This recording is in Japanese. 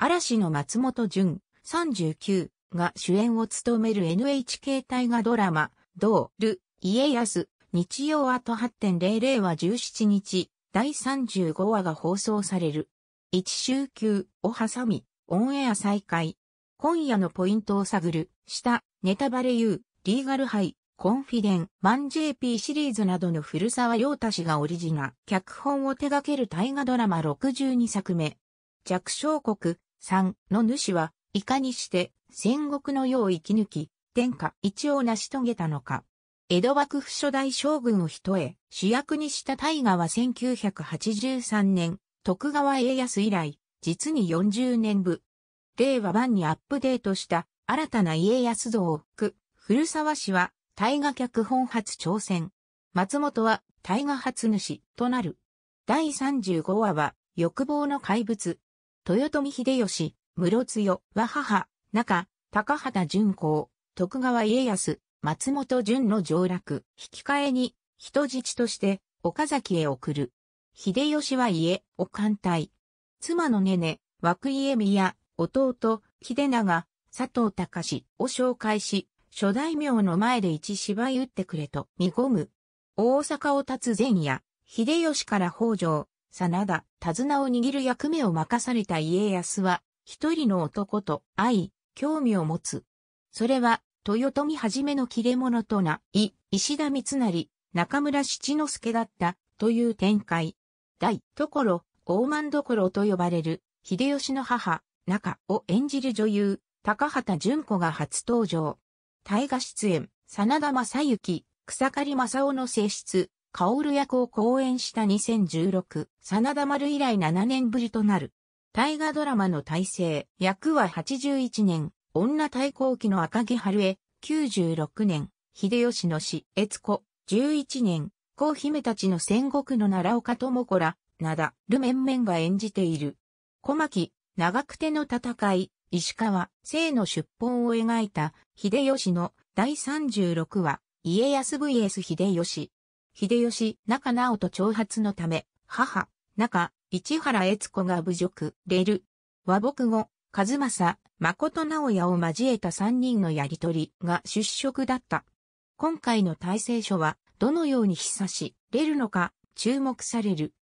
嵐の松本潤39が主演を務める NHK 大河ドラマ、ドール、家康、日曜あと8.00は17日、第35話が放送される。一週休を挟み、オンエア再開。今夜のポイントを探る、下、ネタバレ U、リーガルハイ、コンフィデン、マン JP シリーズなどの古沢陽太氏がオリジナ、脚本を手掛ける大河ドラマ62作目。弱小国、3の主は、いかにして戦国の世を生き抜き、天下一を成し遂げたのか。江戸幕府初代将軍を一重、主役にした大河は1983年、徳川家康以来、実に40年部。令和版にアップデートした新たな家康像をく、古沢氏は大河脚本初挑戦。松本は大河初主となる。第35話は欲望の怪物、豊臣秀吉、室津は母、中、高畑淳子、徳川家康、松本淳の上洛、引き換えに、人質として、岡崎へ送る。秀吉は家、を艦隊。妻のねね、涌井恵美や、弟、秀長、佐藤隆を紹介し、諸大名の前で一芝居打ってくれと見込む。大阪を立つ前夜、秀吉から北条、真田、手綱を握る役目を任された家康は、一人の男と愛、興味を持つ。それは、豊臣はじめの切れ者とな、い、石田三成、中村七之助だった、という展開。大、所、大満所と呼ばれる、秀吉の母、中を演じる女優、高畑淳子が初登場。大河出演、真田正幸、草刈正雄の性質、ル役を講演した2016、真田丸以来7年ぶりとなる。大河ドラマの大成、役は81年、女対抗期の赤木春江、96年、秀吉の死、越子、11年、皇姫たちの戦国の奈良岡智子ら、灘、ルメンメンが演じている。小牧、長久手の戦い、石川、生の出奔を描いた、秀吉の第36話、家康 vs 秀吉、秀吉、中直と挑発のため、母、中、市原悦子が侮辱、れる。和睦後、和正、誠直也を交えた三人のやりとりが出色だった。今回の大制書は、どのように示唆し、れるのか、注目される。